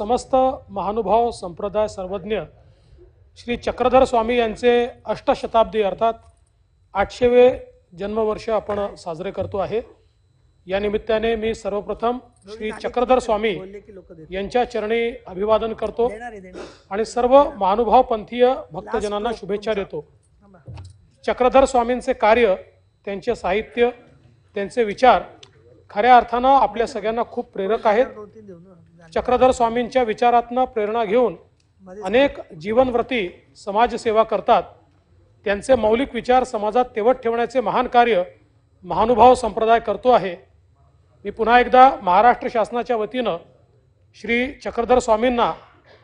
समस्त महानुभाव संप्रदाय सर्वज्ञ श्री चक्रधर स्वामी यांचे अष्टशताब्दी अर्थात आठशेवे जन्मवर्ष आपण साजरे करतो आहे या निमित्ताने मी सर्वप्रथम श्री चक्रधर स्वामी यांच्या चरणी अभिवादन करतो आणि सर्व महानुभाव पंथीय भक्तजनांना शुभेच्छा देतो चक्रधर स्वामींचे कार्य त्यांचे साहित्य त्यांचे विचार खऱ्या अर्थानं आपल्या सगळ्यांना खूप प्रेरक आहेत चक्रधर स्वामींच्या विचारातनं प्रेरणा घेऊन अनेक जीवनव्रती समाजसेवा करतात त्यांचे मौलिक विचार समाजात तेवत ठेवण्याचे महान कार्य महानुभाव संप्रदाय करतो आहे मी पुन्हा एकदा महाराष्ट्र शासनाच्या वतीनं श्री चक्रधर स्वामींना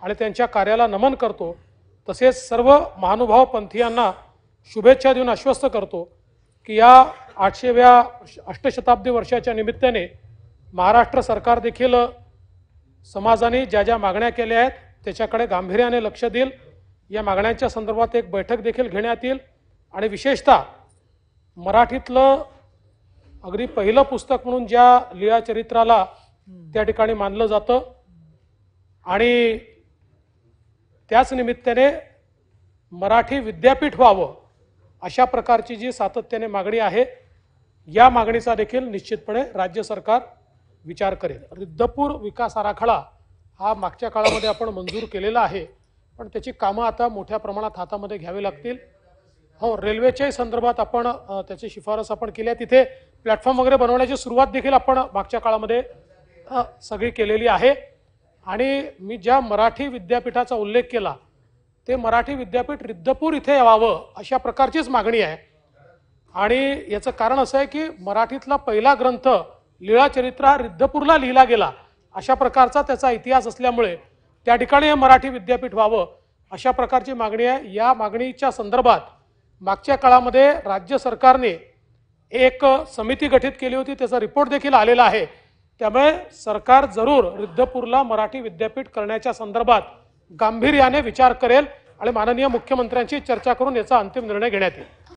आणि त्यांच्या कार्याला नमन करतो तसेच सर्व महानुभाव पंथीयांना शुभेच्छा देऊन आश्वस्त करतो की या आठशेव्या अष्टशताब्दी वर्षाच्या निमित्ताने महाराष्ट्र सरकार देखील समाजाने ज्या ज्या मागण्या केल्या आहेत त्याच्याकडे गांभीर्याने लक्ष देईल या मागण्यांच्या संदर्भात एक बैठक देखील घेण्यात येईल आणि विशेषतः मराठीतलं अगदी पहिलं पुस्तक म्हणून ज्या लिया चरित्राला त्या ठिकाणी मानलं जातं आणि त्याच निमित्ताने मराठी विद्यापीठ व्हावं अशा प्रकारची जी सातत्याने मागणी आहे या मागणीचा देखील निश्चितपणे राज्य सरकार विचार करेल रिद्धपूर विकास आराखडा हा मागच्या काळामध्ये आपण मंजूर केलेला आहे पण त्याची कामं आता मोठ्या प्रमाणात हातामध्ये घ्यावी लागतील हो रेल्वेच्याही संदर्भात आपण त्याची शिफारस आपण केली तिथे प्लॅटफॉर्म वगैरे बनवण्याची सुरुवात देखील आपण मागच्या काळामध्ये सगळी केलेली आहे आणि मी ज्या मराठी विद्यापीठाचा उल्लेख केला ते मराठी विद्यापीठ रिद्धपूर इथे यावं अशा प्रकारचीच मागणी आहे आणि याचं कारण असं आहे की मराठीतला पहिला ग्रंथ लीळाचरित्र हा रिद्धपूरला लिहिला गेला अशा प्रकारचा त्याचा इतिहास असल्यामुळे त्या ठिकाणी हे मराठी विद्यापीठ व्हावं अशा प्रकारची मागणी आहे या मागणीच्या संदर्भात मागच्या काळामध्ये राज्य सरकारने एक समिती गठीत केली होती त्याचा रिपोर्ट देखील आलेला आहे त्यामुळे सरकार जरूर रिद्धपूरला मराठी विद्यापीठ करण्याच्या संदर्भात गांभीर्याने विचार करेल आणि माननीय मुख्यमंत्र्यांशी चर्चा करून याचा अंतिम निर्णय घेण्यात येईल